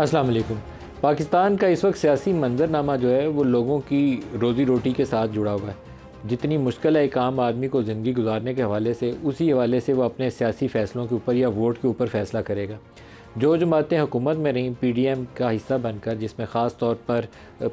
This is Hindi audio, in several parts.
अस्सलाम वालेकुम पाकिस्तान का इस वक्त सियासी मंजरनामा जो है वो लोगों की रोज़ी रोटी के साथ जुड़ा हुआ है जितनी मुश्किल है एक आम आदमी को ज़िंदगी गुजारने के हवाले से उसी हवाले से वो अपने सियासी फ़ैसलों के ऊपर या वोट के ऊपर फ़ैसला करेगा जो जमातें हुकूमत में रहीं पी डी एम का हिस्सा बनकर जिसमें ख़ास तौर पर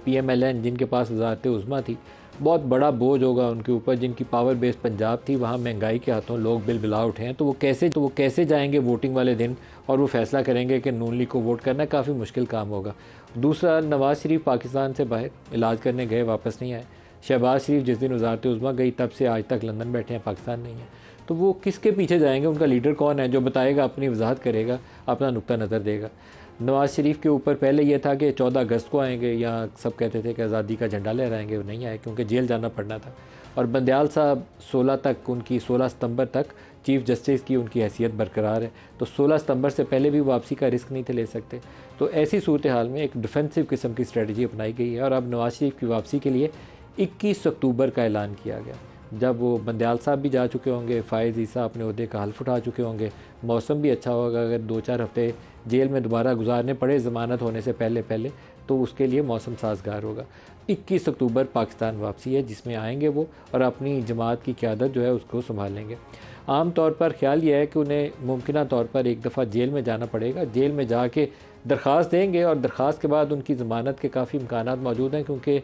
पी एम एल एन जिनके पास वजारत उज़मा थी बहुत बड़ा बोझ होगा उनके ऊपर जिनकी पावर बेस पंजाब थी वहाँ महंगाई के हाथों लोग बिल बिला उठे हैं तो वो कैसे तो वो कैसे जाएंगे वोटिंग वाले दिन और वो फैसला करेंगे कि नून लीग को वोट करना काफ़ी मुश्किल काम होगा दूसरा नवाज़ शरीफ पाकिस्तान से बाहर इलाज करने गए वापस नहीं आए शहबाज शरीफ जिस दिन वजारत उज़मा गई तब से आज तक लंदन बैठे हैं पाकिस्तान नहीं है तो वो किसके पीछे जाएंगे उनका लीडर कौन है जो बताएगा अपनी वजाहत करेगा अपना नुकता नज़र देगा नवाज़ शरीफ के ऊपर पहले यह था कि चौदह अगस्त को आएंगे या सब कहते थे कि आज़ादी का झंडा लहराएंगे वो नहीं आए क्योंकि जेल जाना पड़ना था और बंदयाल साहब सोलह तक उनकी सोलह सितंबर तक चीफ़ जस्टिस की उनकी हैसियत बरकरार है तो सोलह सितंबर से पहले भी वापसी का रिस्क नहीं थे ले सकते तो ऐसी सूरत हाल में एक डिफेंसिव किस्म की स्ट्रेटजी अपनाई गई है और अब नवाज़ शरीफ की वापसी के लिए इक्कीस अक्टूबर का ऐलान किया गया जब वो बंदयाल साहब भी जा चुके होंगे फ़ायज़ ईसा अपने अहदे का हल्फ उठा चुके होंगे मौसम भी अच्छा होगा अगर दो चार हफ्ते जेल में दोबारा गुजारने पड़े ज़मानत होने से पहले पहले तो उसके लिए मौसम साजगार होगा 21 अक्टूबर पाकिस्तान वापसी है जिसमें आएंगे वो और अपनी जमात की क्यादत जो है उसको संभालेंगे आम तौर पर ख्याल यह है कि उन्हें मुमकिन तौर पर एक दफ़ा जेल में जाना पड़ेगा जेल में जाके दरख्वास्त देंगे और दरख्वास्त के बाद उनकी ज़मानत के काफ़ी इम्कान मौजूद हैं क्योंकि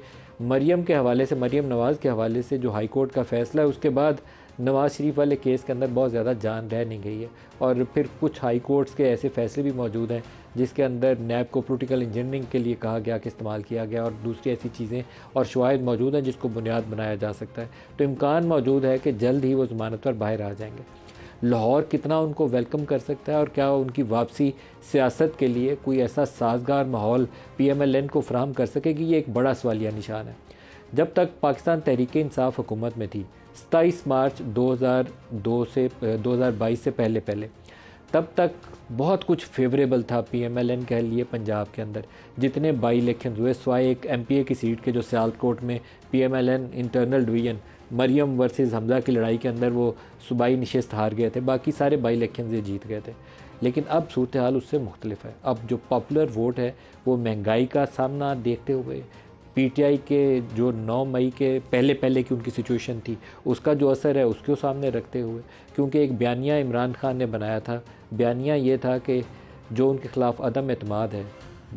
मरीम के हवाले से मरीम नवाज़ के हवाले से जो हाई कोर्ट का फ़ैसला है उसके बाद नवाज़ शरीफ वाले केस के अंदर बहुत ज़्यादा जान रह नहीं गई है और फिर कुछ हाई कोर्ट्स के ऐसे फैसले भी मौजूद हैं जिसके अंदर नैब को पोलिटिकल इंजीनियरिंग के लिए कहा गया कि इस्तेमाल किया गया और दूसरी ऐसी चीज़ें और शवाद मौजूद हैं जिसको बुनियाद बनाया जा सकता है तो इम्कान मौजूद है कि जल्द ही वो ज़मानत पर बाहर आ जाएंगे लाहौर कितना उनको वेलकम कर सकता है और क्या उनकी वापसी सियासत के लिए कोई ऐसा साजगार माहौल पीएमएलएन को फ्राहम कर सकेगी ये एक बड़ा सवालिया निशान है जब तक पाकिस्तान तहरीक इंसाफ हुकूमत में थी सताईस मार्च 2002 से 2022 से पहले पहले तब तक बहुत कुछ फेवरेबल था पीएमएलएन के लिए पंजाब के अंदर जितने बाई इलेक्शन हुए स्वाय एक एमपीए की सीट के जो सियालकोट में PMLN internal division Maryam versus Hamza की लड़ाई के अंदर वो सूबाई नशस्त हार गए थे बाकी सारे बाई इलेक्शन ये जीत गए थे लेकिन अब सूरत हाल उससे मुख्तलिफ है अब जो पॉपुलर वोट है वो महंगाई का सामना देखते हुए पीटीआई के जो 9 मई के पहले पहले की उनकी सिचुएशन थी उसका जो असर है उसके सामने रखते हुए क्योंकि एक बयानिया इमरान खान ने बनाया था बयानिया ये था कि जो उनके ख़िलाफ़ अदम अतमाद है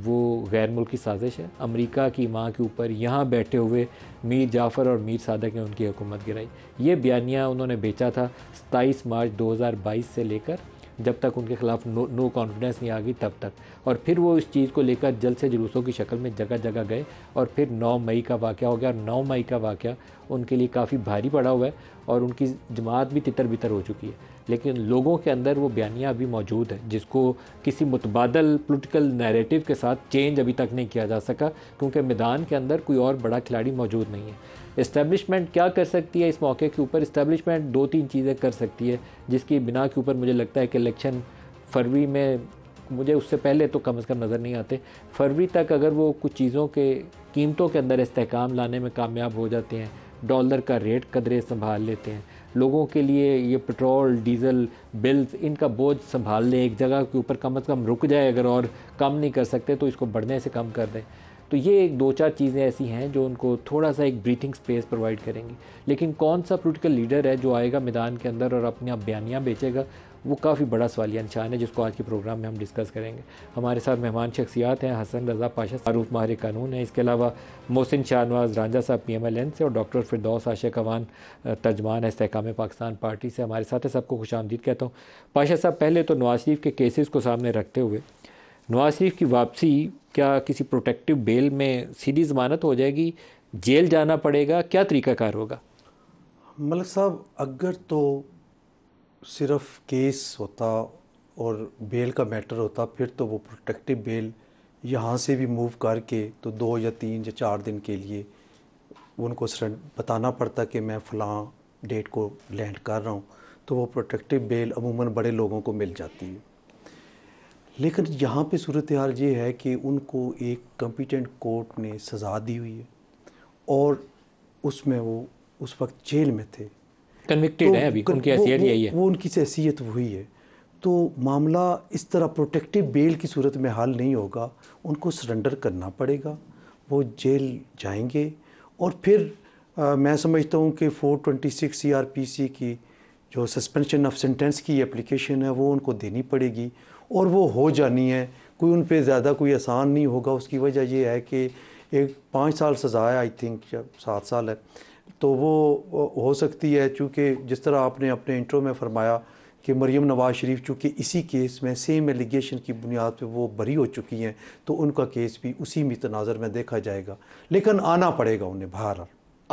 वो गैर मुल्की साजिश है अमेरिका की माँ के ऊपर यहाँ बैठे हुए मीर जाफ़र और मीर सादक ने उनकी हुकूमत गिराई ये बयानिया उन्होंने बेचा था सताईस मार्च 2022 से लेकर जब तक उनके खिलाफ नो नो कॉन्फिडेंस नहीं आ गई तब तक और फिर वो इस चीज़ को लेकर जल से जुलूसों की शक्ल में जगह जगह गए और फिर 9 मई का वाक़ हो गया और 9 मई का वाक़ उनके लिए काफ़ी भारी पड़ा हुआ है और उनकी जमात भी तितर बितर हो चुकी है लेकिन लोगों के अंदर वो बयानियाँ अभी मौजूद है जिसको किसी मुतबादल पोलिटिकल नैरेटिव के साथ चेंज अभी तक नहीं किया जा सका क्योंकि मैदान के अंदर कोई और बड़ा खिलाड़ी मौजूद नहीं है इस्टेब्लिशमेंट क्या कर सकती है इस मौके के ऊपर इस्टेब्लिशमेंट दो तीन चीज़ें कर सकती है जिसकी बिना के ऊपर मुझे लगता है कि इलेक्शन फरवरी में मुझे उससे पहले तो कम अज़ कम नज़र नहीं आते फरवरी तक अगर वो कुछ चीज़ों के कीमतों के अंदर इसकाम लाने में कामयाब हो जाते हैं डॉलर का रेट कदरे संभाल लेते हैं लोगों के लिए ये पेट्रोल डीज़ल बिल्स इनका बोझ संभाल लें एक जगह के ऊपर कम अज़ कम रुक जाए अगर और कम नहीं कर सकते तो इसको बढ़ने से कम कर दें तो ये एक दो चार चीज़ें ऐसी हैं जो उनको थोड़ा सा एक ब्रीथिंग स्पेस प्रोवाइड करेंगी लेकिन कौन सा पोलिटिकल लीडर है जो आएगा मैदान के अंदर और अपनी आप बयानियाँ बेचेगा वो काफ़ी बड़ा सवालिया निशान है जिसको आज के प्रोग्राम में हम डिस्कस करेंगे हमारे साथ मेहमान शख्सियात हैं हसन रजा पाशा फारूफ माहिर कानून है इसके अलावा मोहसिन शाहनवाज रांझा साहब पी एम एल एन से और डॉक्टर फिरदौस आशा कवान तर्जमान इसकाम पाकिस्तान पार्टी से हमारे साथ सबको खुश आमदीद कहता हूँ पाशा साहब पहले तो नवाज शरीफ के केसेस को सामने रखते हुए नवाज शरीफ की वापसी क्या किसी प्रोटेक्टिव बेल में सीधी जमानत हो जाएगी जेल जाना पड़ेगा क्या तरीकाकार होगा मलिक साहब अगर तो सिर्फ केस होता और बेल का मैटर होता फिर तो वो प्रोटेक्टिव बेल यहाँ से भी मूव करके तो दो या तीन या चार दिन के लिए उनको बताना पड़ता कि मैं फलां डेट को लैंड कर रहा हूँ तो वो प्रोटेक्टिव बेल अमूमन बड़े लोगों को मिल जाती है लेकिन यहाँ पे सूरत हाल ये है कि उनको एक कंपिटेंट कोर्ट ने सज़ा दी हुई है और उसमें वो उस वक्त जेल में थे कन्विक्टेड तो, है अभी उनकी हैसियत यही है वो उनकी हैसियत वही है तो मामला इस तरह प्रोटेक्टिव बेल की सूरत में हाल नहीं होगा उनको सरेंडर करना पड़ेगा वो जेल जाएंगे और फिर आ, मैं समझता हूँ कि 426 सी की जो सस्पेंशन ऑफ सेंटेंस की एप्लीकेशन है वो उनको देनी पड़ेगी और वो हो जानी है कोई उन पर ज़्यादा कोई आसान नहीं होगा उसकी वजह यह है कि एक पाँच साल सज़ा है आई थिंक सात साल है तो वो हो सकती है चूँकि जिस तरह आपने अपने इंटरव्यू में फरमाया कि मरीम नवाज़ शरीफ चूँकि इसी केस में सेम एलिगेशन की बुनियाद पर वो बरी हो चुकी हैं तो उनका केस भी उसी में तनाजर में देखा जाएगा लेकिन आना पड़ेगा उन्हें बाहर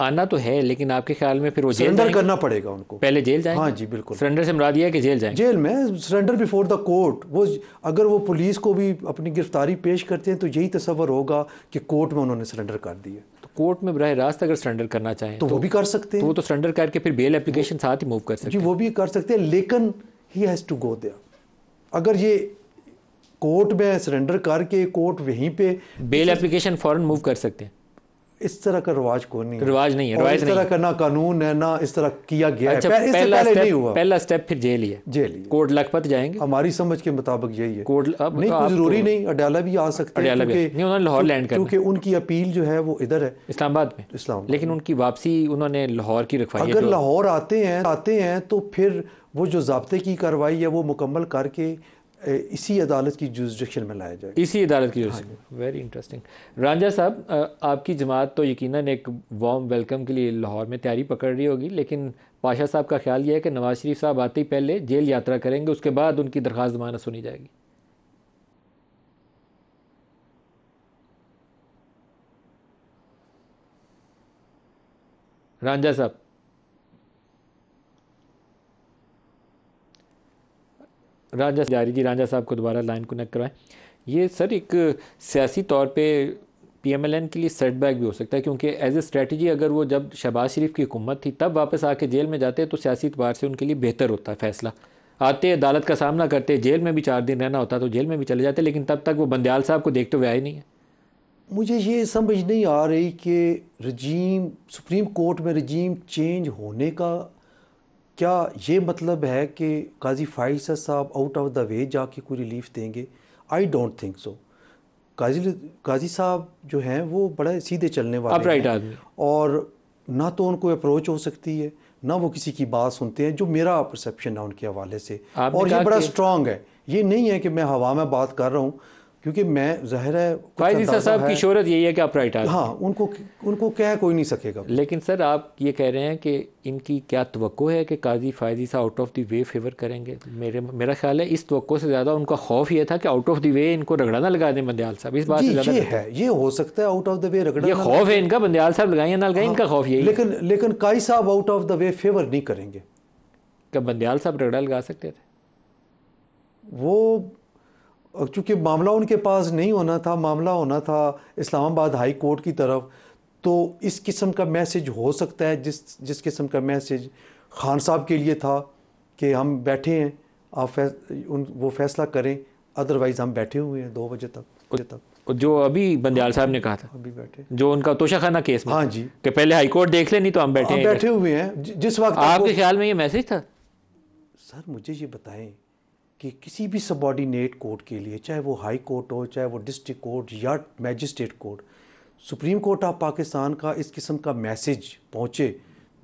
आना तो है लेकिन आपके ख्याल में फिर वो सरेंडर करना पड़ेगा उनको पहले जेल जाए हाँ जी बिल्कुल सरेंडर से मुराद दिया है कि जेल जाए जेल में सरेंडर बिफोर द कोर्ट वो अगर वो पुलिस को भी अपनी गिरफ्तारी पेश करते हैं तो यही तस्वर होगा कि कोर्ट में उन्होंने सरेंडर कर दिया कोर्ट में बरह रास्त अगर सरेंडर करना चाहें तो, तो वो भी कर सकते हैं तो वो तो सरेंडर करके फिर बेल एप्लीकेशन साथ ही मूव कर सकते वो भी कर सकते हैं लेकिन he has to go there अगर ये कोर्ट में सरेंडर करके कोर्ट वहीं पे बेल एप्लीकेशन फ़ौरन मूव कर सकते हैं इस तरह का रिवाज को नहीं रिवाज नहीं है रिवाज इस तरह का ना कानून है ना इस तरह किया गया अच्छा, है पहला पहले नहीं हुआ पहला स्टेप फिर जेल ही है जेल ही कोर्ट लखपत जाएंगे हमारी समझ के मुताबिक यही है कोर्ट अब नहीं कोई जरूरी नहीं अडयाला भी आ सकते हैं उन्होंने लाहौर लैंड कर क्योंकि उनकी अपील जो है वो इधर है इस्लामाबाद में इस्लाम लेकिन उनकी वापसी उन्होंने लाहौर की रखवाई अगर तो- लाहौर आते हैं आते हैं तो फिर वो जो जबते की कार्रवाई है वो मुकम्मल करके इसी अदालत की जुजन में लाया जाए इसी अदालत की वेरी हाँ इंटरेस्टिंग रांझा साहब आपकी जमात तो यकीन एक वार्म वेलकम के लिए लाहौर में तैयारी पकड़ रही होगी लेकिन पाशा साहब का ख्याल यह है कि नवाज शरीफ साहब आते ही पहले जेल यात्रा करेंगे उसके बाद उनकी दरख्वास्त जमानत सुनी जाएगी रांझा साहब राजा जारी जी राजा साहब को दोबारा लाइन कनेक्ट करवाएं ये सर एक सियासी तौर पे पीएमएलएन के लिए सेटबैक भी हो सकता है क्योंकि एज ए स्ट्रेटजी अगर वो जब शहबाज शरीफ की हुकूमत थी तब वापस आके जेल में जाते तो सियासी अतबार से उनके लिए बेहतर होता है फैसला आते अदालत का सामना करते जेल में भी चार दिन रहना होता तो जेल में भी चले जाते लेकिन तब तक वो बंदयाल साहब को देखते हुए आए नहीं है मुझे ये समझ नहीं आ रही कि रजीम सुप्रीम कोर्ट में रजीम चेंज होने का क्या ये मतलब है कि काजी फाइज साहब आउट ऑफ द वे जाके कोई रिलीफ देंगे आई डोंट थिंक सो काजी काजी साहब जो हैं वो बड़ा सीधे चलने वाले right हैं और ना तो उनको अप्रोच हो सकती है ना वो किसी की बात सुनते हैं जो मेरा परसेप्शन है उनके हवाले से और ये बड़ा स्ट्रांग है ये नहीं है कि मैं हवा में बात कर रहा हूँ क्योंकि मैं जहर है साहब की शोहरत यही है कि आप राइट आ हाँ उनको उनको कह कोई नहीं सकेगा लेकिन सर आप ये कह रहे हैं कि इनकी क्या तो है कि काजी फायदी साहब out of the way favour करेंगे मेरे मेरा ख्याल है इस तो से ज़्यादा उनका खौफ ये था कि आउट ऑफ द वे इनको रगड़ा ना लगा दें बंदयाल साहब इस बात ये है ये हो सकता है आउट ऑफ द वे रगड़ा ये खौफ है इनका बंदयाल साहब लगाइए ना लगाए हाँ, इनका खौफ यही लेकिन लेकिन काई साहब out of the way favour नहीं करेंगे क्या बंदयाल साहब रगड़ा लगा सकते थे वो चूँकि मामला उनके पास नहीं होना था मामला होना था इस्लामाबाद हाई कोर्ट की तरफ तो इस किस्म का मैसेज हो सकता है जिस जिस किस्म का मैसेज खान साहब के लिए था कि हम बैठे हैं आप फैस, उन वो फैसला करें अदरवाइज़ हम बैठे हुए हैं दो बजे तक बजे तक जो अभी बंदयाल साहब ने कहा था अभी बैठे जो उनका तोशाखाना केस में हाँ जी कि पहले हाईकोर्ट देख ले नहीं तो हम बैठे हम बैठे हुए हैं जिस वक्त आपके ख्याल में ये मैसेज था सर मुझे ये बताएं कि किसी भी सबॉर्डिनेट कोर्ट के लिए चाहे वो हाई कोर्ट हो चाहे वो डिस्ट्रिक्ट कोर्ट या magistrate court supreme court of Pakistan का इस किस्म का मैसेज पहुँचे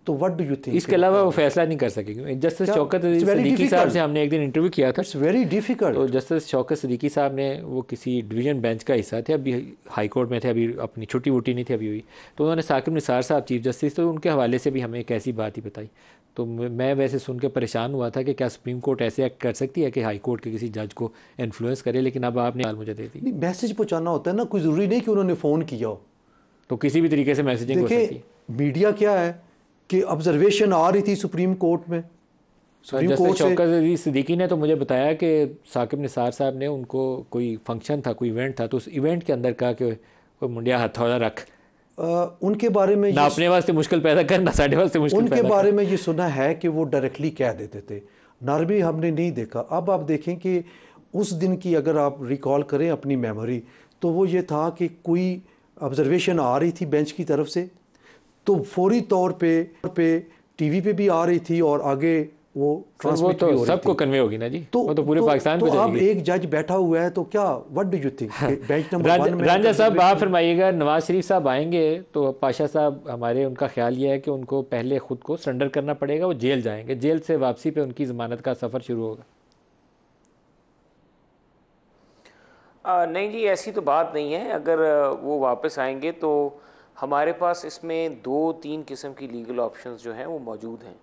तो व्हाट डू यू थिंक इसके अलावा वो फैसला नहीं कर सके जस्टिस शौकत सदीकी साहब से हमने एक दिन इंटरव्यू किया था इट्स वेरी डिफिकल्ट तो जस्टिस शौकत सदीकी साहब ने वो किसी डिवीजन बेंच का हिस्सा थे अभी हाई कोर्ट में थे अभी अपनी छुट्टी वुटी नहीं थी अभी हुई तो उन्होंने साकिब निसार साहब चीफ जस्टिस तो उनके हवाले से भी हमें एक ऐसी बात ही बताई तो मैं वैसे सुन के परेशान हुआ था कि क्या सुप्रीम कोर्ट ऐसे एक्ट कर सकती है कि हाई कोर्ट के किसी जज को इन्फ्लुएंस करे लेकिन अब आपने हाल मुझे दे दी मैसेज पहुंचाना होता है ना कोई ज़रूरी नहीं कि उन्होंने फ़ोन किया हो तो किसी भी तरीके से मैसेजिंग मीडिया क्या है कि ऑब्जर्वेशन आ रही थी सुप्रीम कोर्ट में सुप्रीम कोर्ट चौकर सिद्दीकी ने तो मुझे बताया कि साकिब निसार साहब ने उनको कोई फंक्शन था कोई इवेंट था तो उस इवेंट के अंदर कहा कि कोई मुंडिया हथौड़ा रख आ, उनके बारे में ना अपने वास्ते मुश्किल पैदा करना साढ़े वास्ते मुश्किल उनके बारे में ये सुना है कि वो डायरेक्टली कह देते थे नॉर्वे हमने नहीं देखा अब आप देखें कि उस दिन की अगर आप रिकॉल करें अपनी मेमोरी तो वो ये था कि कोई ऑब्जर्वेशन आ रही थी बेंच की तरफ से तो फौरी तौर पे पे टीवी पे भी आ रही थी और आगे वो वो तो सबको कन्वे होगी ना जी तो वो तो पूरे तो, पाकिस्तान तो अब एक जज बैठा हुआ है तो क्या what do you think bench number Raja साहब आप फरमाइएगा नवाज शरीफ साहब आएंगे तो पाशा साहब हमारे उनका ख्याल ये है कि उनको पहले खुद को सरेंडर करना पड़ेगा वो जेल जाएंगे जेल से वापसी पे उनकी जमानत का सफ़र शुरू होगा नहीं जी ऐसी तो बात नहीं है अगर वो वापस आएंगे तो हमारे पास इसमें दो तीन किस्म की लीगल ऑप्शंस जो हैं वो मौजूद हैं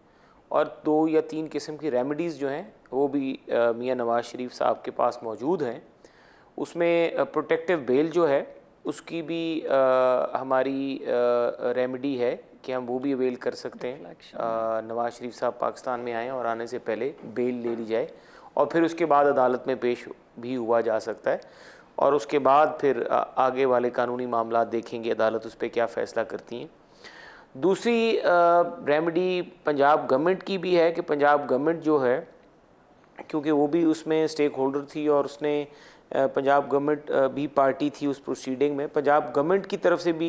और दो या तीन किस्म की रेमेडीज़ जो हैं वो भी मियाँ नवाज़ शरीफ साहब के पास मौजूद हैं उसमें प्रोटेक्टिव बेल जो है उसकी भी आ, हमारी रेमेडी है कि हम वो भी अवेल कर सकते हैं नवाज़ शरीफ साहब पाकिस्तान में आएँ और आने से पहले बेल ले ली जाए और फिर उसके बाद अदालत में पेश भी हुआ जा सकता है और उसके बाद फिर आगे वाले कानूनी मामला देखेंगे अदालत उस पर क्या फ़ैसला करती हैं दूसरी रेमेडी पंजाब गवर्नमेंट की भी है कि पंजाब गवर्नमेंट जो है क्योंकि वो भी उसमें स्टेक होल्डर थी और उसने पंजाब गवर्नमेंट भी पार्टी थी उस प्रोसीडिंग में पंजाब गवर्नमेंट की तरफ से भी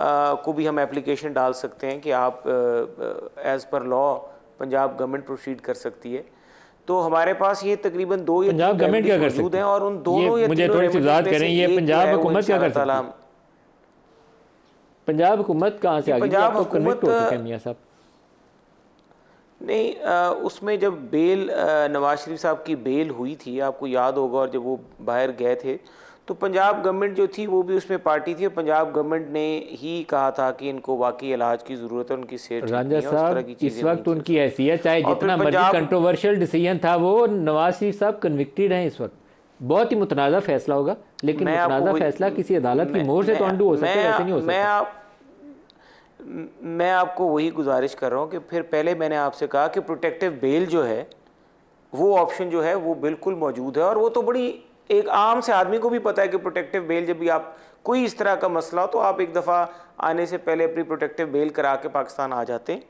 आ, को भी हम एप्लीकेशन डाल सकते हैं कि आप as per law Punjab government proceed कर सकती है तो हमारे पास ये तकरीबन दो पंजाब गवर्नमेंट क्या कर सकती है और उन दोनों ये, मुझे थोड़ी वजाहत करें ये पंजाब हुकूमत क्या कर सकती है पंजाब हुकूमत कहां से आ गई पंजाब हुकूमत साहब नहीं आ, उसमें जब बेल नवाज शरीफ साहब की बेल हुई थी आपको याद होगा और जब वो बाहर गए थे तो पंजाब गवर्नमेंट जो थी वो भी उसमें पार्टी थी और पंजाब गवर्नमेंट ने ही कहा था कि इनको वाकई इलाज की जरूरत है उनकी सेहत राजा साहब इस वक्त उनकी ऐसी है चाहे जितना मर्जी कंट्रोवर्शियल डिसीजन था वो नवाज शरीफ साहब कन्विक्टेड हैं इस वक्त बहुत ही मुतनाज़ा फैसला होगा लेकिन मुतनाज़ा फैसला किसी अदालत की मोर से तो अंडू हो सकता है ऐसे नहीं हो सकता मैं मैं आपको वही गुजारिश कर रहा हूँ कि फिर पहले मैंने आपसे कहा कि प्रोटेक्टिव बेल जो है वो ऑप्शन जो है वो बिल्कुल मौजूद है और वो तो बड़ी एक आम से आदमी को भी पता है कि प्रोटेक्टिव बेल जब भी आप कोई इस तरह का मसला हो तो आप एक दफ़ा आने से पहले अपनी प्रोटेक्टिव बेल करा के पाकिस्तान आ जाते हैं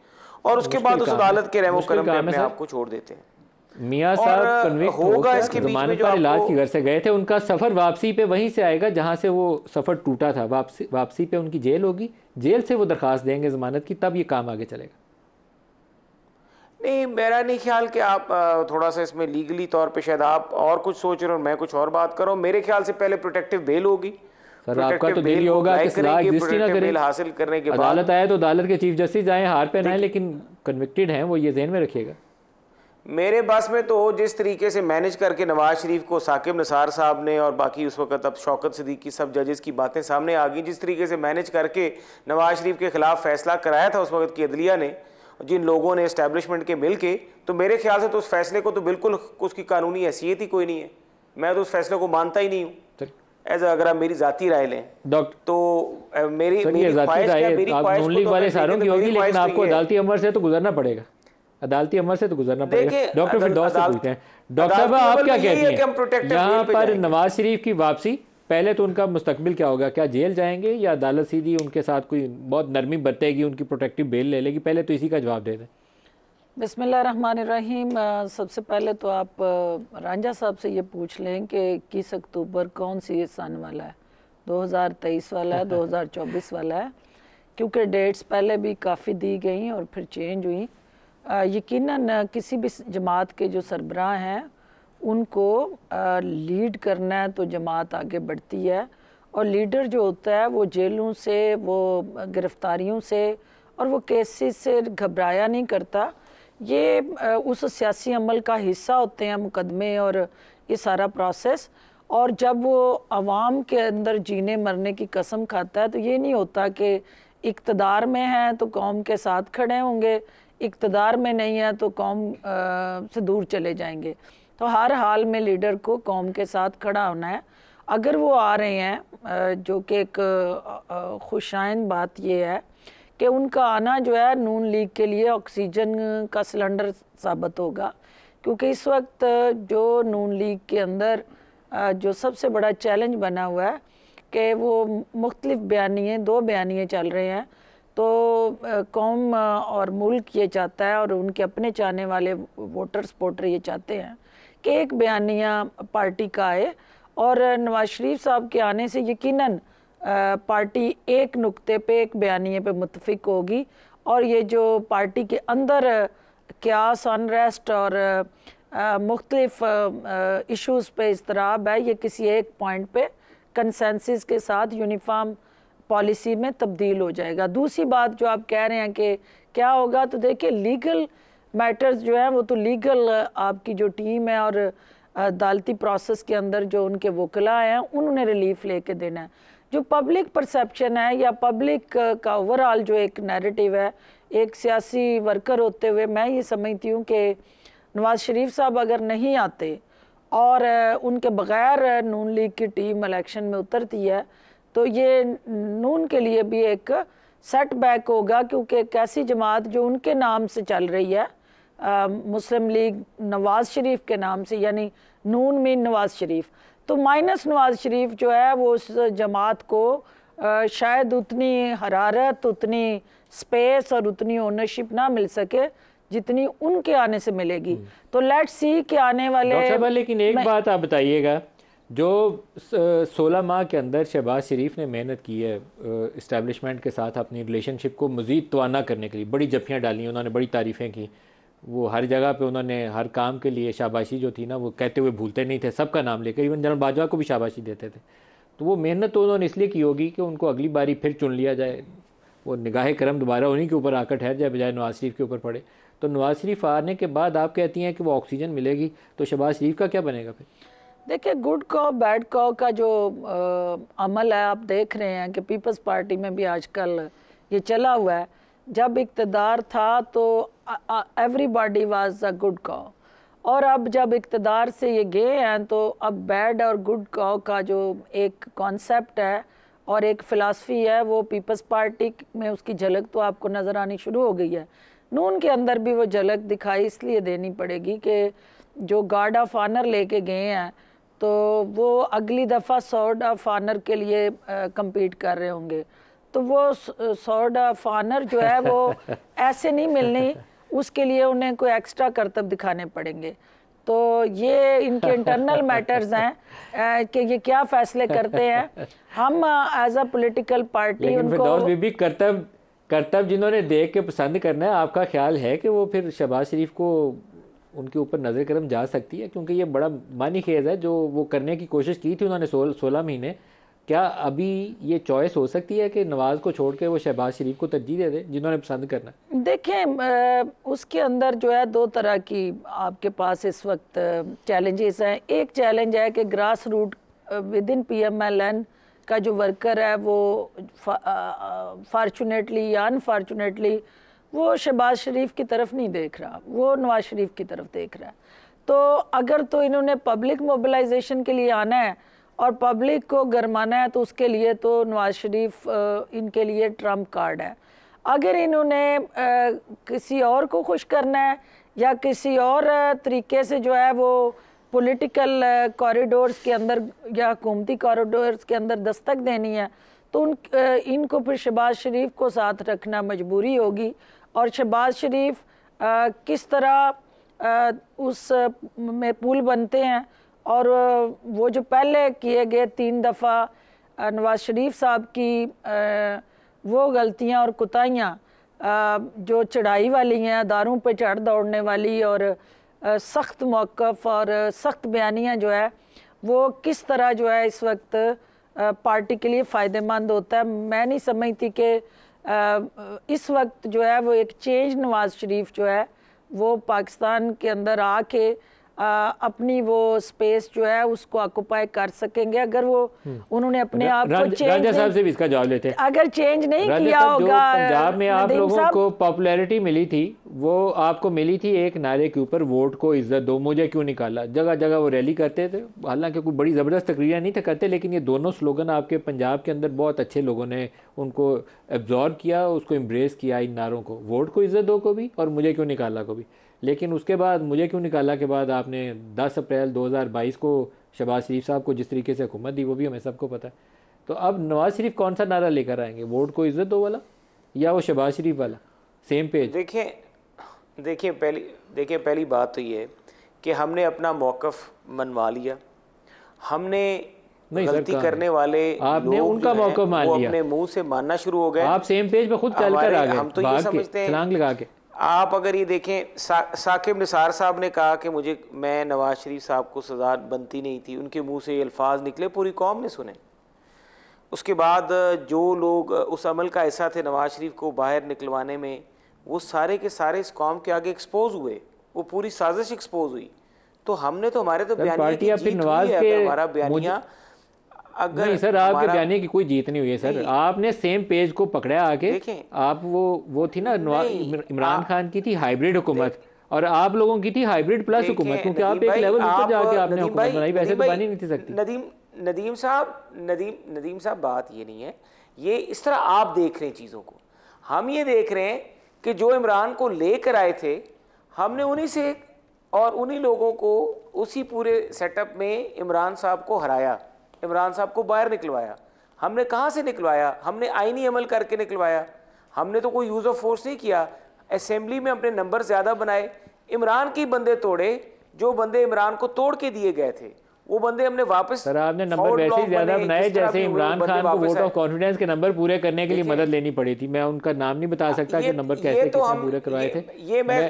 और उसके बाद उस अदालत के रहमो करम में अपने छोड़ देते हैं मियाँ साहब कन्विक्ट होगा इसके जमानत पर इलाज के घर से गए थे उनका सफ़र वापसी पे वहीं से आएगा जहाँ से वो सफ़र टूटा था वापसी वापसी पे उनकी जेल होगी जेल से वो दरख्वास्त देंगे जमानत की तब ये काम आगे चलेगा नहीं मेरा नहीं ख्याल कि आप थोड़ा सा इसमें लीगली तौर पे शायद आप और कुछ सोच रहे हो मैं कुछ और बात कर रहा हूँ मेरे ख्याल से पहले प्रोटेक्टिव बेल होगी सर आपका तो बेल होगा कि सलाह ना करें हासिल करने के अदालत आए तो अदालत के चीफ जस्टिस जाए हार पे ना लेकिन कन्विक्टेड हैं वो ये जहन में रखिएगा मेरे बस में तो जिस तरीके से मैनेज करके नवाज शरीफ को साकिब निसार साहब ने और बाकी उस वक्त अब शौकत सदीकी सब जजेस की बातें सामने आ गई जिस तरीके से मैनेज करके नवाज शरीफ के खिलाफ फैसला कराया था उस वक्त की अदलिया ने जिन लोगों ने इस्टेब्लिशमेंट के मिल के तो मेरे ख्याल से तो उस फैसले को तो बिल्कुल उसकी कानूनी हैसियत ही कोई नहीं है मैं तो उस फैसले को मानता ही नहीं हूँ एज अगर आप मेरी जाती राय लें तो मेरी मेरी ख्वाहिश तो तो आपको अदालती अमर से तो गुजरना पड़ेगा अदालती अमर से तो गुजरना पड़ेगा डॉक्टर फिर से पूछते हैं डॉक्टर साहब आप क्या कहते हैं यहाँ पर नवाज शरीफ की वापसी पहले तो उनका मुस्तबिल क्या होगा क्या जेल जाएंगे या अदालत सीधी उनके साथ कोई बहुत नरमी बरतेगी उनकी प्रोटेक्टिव बेल ले लेगी पहले तो इसी का जवाब दे दें बसमीम सबसे पहले तो आप रांझा साहब से ये पूछ लें कि इक्कीस अक्टूबर कौन सी सन वाला है 2023 वाला है 2024 वाला है क्योंकि डेट्स पहले भी काफ़ी दी गई और फिर चेंज हुई यकीनन किसी भी जमात के जो सरबराह हैं उनको लीड करना है तो जमात आगे बढ़ती है और लीडर जो होता है वो जेलों से वो गिरफ़्तारियों से और वो केसेस से घबराया नहीं करता ये उस सियासी अमल का हिस्सा होते हैं मुकदमे और ये सारा प्रोसेस और जब वो आवाम के अंदर जीने मरने की कसम खाता है तो ये नहीं होता कि इकतदार में हैं तो कौम के साथ खड़े होंगे इकतदार में नहीं है तो कौम से दूर चले जाएंगे तो हर हाल में लीडर को कौम के साथ खड़ा होना है अगर वो आ रहे हैं जो कि एक खुशाइन बात ये है कि उनका आना जो है नून लीग के लिए ऑक्सीजन का सिलेंडर साबित होगा क्योंकि इस वक्त जो नून लीग के अंदर जो सबसे बड़ा चैलेंज बना हुआ है कि वो मुख्तलिफ बयानिए दो बयानिए चल रहे हैं तो कौम और मुल्क ये चाहता है और उनके अपने चाहने वाले वोटर सपोर्टर ये चाहते हैं कि एक बयानिया पार्टी का है और नवाज शरीफ साहब के आने से यकीनन पार्टी एक नुक्ते पे एक बयानिए पे मुतफिक होगी और ये जो पार्टी के अंदर क्यास अनरेस्ट और मुख्तलफ इश्यूज़ पे इसतराब है ये किसी एक पॉइंट पे कंसेंसिस के साथ यूनिफॉर्म पॉलिसी में तब्दील हो जाएगा दूसरी बात जो आप कह रहे हैं कि क्या होगा तो देखिए लीगल मैटर्स जो हैं वो तो लीगल आपकी जो टीम है और अदालती प्रोसेस के अंदर जो उनके वकला हैं उन्होंने रिलीफ लेके देना है जो पब्लिक परसेप्शन है या पब्लिक का ओवरऑल जो एक नैरेटिव है एक सियासी वर्कर होते हुए मैं ये समझती हूँ कि नवाज शरीफ साहब अगर नहीं आते और उनके बग़ैर नून लीग की टीम इलेक्शन में उतरती है तो ये नून के लिए भी एक सेटबैक होगा क्योंकि एक ऐसी जमात जो उनके नाम से चल रही है मुस्लिम लीग नवाज़ शरीफ के नाम से यानी नून में नवाज़ शरीफ तो माइनस नवाज़ शरीफ जो है वो उस जमात को आ, शायद उतनी हरारत उतनी स्पेस और उतनी ओनरशिप ना मिल सके जितनी उनके आने से मिलेगी हम्म। तो लेट्स सी के आने वाले लेकिन एक बात आप बताइएगा जो सोलह माह के अंदर शहबाज शरीफ ने मेहनत की है इस्टेबलिशमेंट के साथ अपनी रिलेशनशिप को मज़ीद तोाना करने के लिए बड़ी जफियाँ डाली उन्होंने बड़ी तारीफ़ें की वो हर जगह पे उन्होंने हर काम के लिए शाबाशी जो थी ना वो कहते हुए भूलते नहीं थे सबका नाम लेकर इवन जनरल बाजवा को भी शाबाशी देते थे तो वो मेहनत तो उन्होंने इसलिए की होगी कि उनको अगली बारी फिर चुन लिया जाए वो निगाह करम दोबारा उन्हीं के ऊपर आकर ठहर जाए बजाय नवाज शरीफ के ऊपर पड़े तो नवाज शरीफ आने के बाद आप कहती हैं कि वो ऑक्सीजन मिलेगी तो शहबाज शरीफ का क्या बनेगा फिर देखिए गुड कॉ बैड कॉ का जो आ, अमल है आप देख रहे हैं कि पीपल्स पार्टी में भी आजकल ये चला हुआ है जब इकतदार था तो एवरीबॉडी वाज अ गुड कॉ और अब जब इकतदार से ये गए हैं तो अब बैड और गुड कॉ का जो एक कॉन्सेप्ट है और एक फ़िलासफ़ी है वो पीपल्स पार्टी में उसकी झलक तो आपको नज़र आनी शुरू हो गई है नून के अंदर भी वो झलक दिखाई इसलिए देनी पड़ेगी कि जो गार्ड ऑफ आनर लेके गए हैं तो वो अगली दफ़ा सॉर्ड ऑफ आनर के लिए कंपीट कर रहे होंगे तो वो सॉर्ड ऑफ ऑनर जो है वो ऐसे नहीं मिलने उसके लिए उन्हें कोई एक्स्ट्रा करतब दिखाने पड़ेंगे तो ये इनके इंटरनल मैटर्स हैं कि ये क्या फैसले करते हैं हम एज अ पॉलिटिकल पार्टी उनको भी करतब करतब जिन्होंने देख के पसंद करना है आपका ख्याल है कि वो फिर शहबाज शरीफ को उनके ऊपर नज़र करम जा सकती है क्योंकि ये बड़ा मानी खेज है जो वो करने की कोशिश की थी उन्होंने सोलह सोलह महीने क्या अभी ये चॉइस हो सकती है कि नवाज को छोड़ के वो शहबाज शरीफ को तरजीह दे दें जिन्होंने पसंद करना देखें उसके अंदर जो है दो तरह की आपके पास इस वक्त चैलेंजेस हैं एक चैलेंज है कि grass root within P M L N का जो वर्कर है वो फॉर्चुनेटली या अनफॉर्चुनेटली वो शहबाज शरीफ की तरफ नहीं देख रहा वो नवाज शरीफ की तरफ देख रहा है तो अगर तो इन्होंने पब्लिक मोबिलाइजेशन के लिए आना है और पब्लिक को गरमाना है तो उसके लिए तो नवाज शरीफ इनके लिए ट्रम्प कार्ड है अगर इन्होंने किसी और को खुश करना है या किसी और तरीके से जो है वो पॉलिटिकल कॉरिडोर्स के अंदर या हुकूमती कॉरिडोर्स के अंदर दस्तक देनी है तो उन इनको फिर शहबाज शरीफ को साथ रखना मजबूरी होगी और शहबाज शरीफ किस तरह उस में पुल बनते हैं और वो जो पहले किए गए तीन दफ़ा नवाज शरीफ साहब की वो गलतियां और कुताहियाँ जो चढ़ाई वाली हैं दारों पे चढ़ दौड़ने वाली और सख्त मौक़ और सख्त बयानियाँ जो है वो किस तरह जो है इस वक्त पार्टी के लिए फ़ायदेमंद होता है मैं नहीं समझती कि इस वक्त जो है वो एक चेंज नवाज़ शरीफ जो है वो पाकिस्तान के अंदर आके आ, अपनी वो स्पेस जो है उसको ऑक्यूपाई कर सकेंगे अगर वो हम्म। उन्होंने अपने आप को चेंज साहब से भी इसका जवाब लेते हैं अगर चेंज नहीं किया होगा पंजाब में आप लोगों को पॉपुलैरिटी मिली थी वो आपको मिली थी एक नारे के ऊपर वोट को इज्जत दो मुझे क्यों निकाला जगह जगह वो रैली करते थे हालांकि कोई बड़ी ज़बरदस्त तकरीरें नहीं थे करते लेकिन ये दोनों स्लोगन आपके पंजाब के अंदर बहुत अच्छे लोगों ने उनको एब्जॉर्व किया उसको एम्ब्रेस किया इन नारों को वोट को इज्जत दो को भी और मुझे क्यों निकाला को भी लेकिन उसके बाद मुझे क्यों निकाला के बाद आपने 10 अप्रैल 2022 को शबाज शरीफ साहब को जिस तरीके से हुकूमत दी वो भी हमें सबको पता है तो अब नवाज शरीफ कौन सा नारा लेकर आएंगे वोट को इज़्ज़त दो वाला या वो शबाज शरीफ वाला सेम पेज देखिए देखिए पहली देखिए पहली बात तो ये कि हमने अपना मौक़ मनवा लिया हमने नहीं गलती करने वाले आपने उनका मौका मान लिया अपने मुंह से मानना शुरू हो गए आप सेम पेज पे खुद चल कर आ गए हम तो ये समझते हैं लगा के आप अगर ये देखें सा, साकिब निसार साहब ने कहा कि मुझे मैं नवाज शरीफ साहब को सजा बनती नहीं थी उनके मुंह से ये अल्फाज निकले पूरी कौम ने सुने उसके बाद जो लोग उस अमल का ऐसा थे नवाज शरीफ को बाहर निकलवाने में वो सारे के सारे इस कौम के आगे एक्सपोज हुए वो पूरी साजिश एक्सपोज हुई तो हमने तो हमारे तो बयानिया हमारा बयानिया अगर नहीं सर आपके बयानी की कोई जीत नहीं हुई है सर आपने सेम पेज को पकड़ा आके आप वो वो थी ना इमरान खान की थी हाइब्रिड हुकूमत और आप लोगों की थी हाइब्रिड प्लस हुकूमत क्योंकि आप एक लेवल ऊपर जाके आपने हुकूमत बनाई वैसे तो बनी नहीं थी सकती नदीम नदीम साहब नदीम नदीम साहब बात ये नहीं है ये इस तरह आप देख रहे हैं चीज़ों को हम ये देख रहे हैं कि जो इमरान को लेकर आए थे हमने उन्हीं से और उन्हीं लोगों को उसी पूरे सेटअप में इमरान साहब को हराया इमरान साहब को बाहर निकलवाया हमने कहाँ से निकलवाया हमने आइनी अमल करके निकलवाया हमने तो कोई यूज़ ऑफ फोर्स नहीं किया असम्बली में अपने नंबर ज़्यादा बनाए इमरान के बंदे तोड़े जो बंदे इमरान को तोड़ के दिए गए थे वो बंदे हमने वापस सर आपने नंबर वैसे ही ज्यादा बनाए जैसे इमरान खान को वोट ऑफ कॉन्फिडेंस के नंबर पूरे करने के लिए मदद लेनी पड़ी थी मैं उनका नाम नहीं बता सकता कि नंबर कैसे तो हम पूरे करवाए थे ये मैं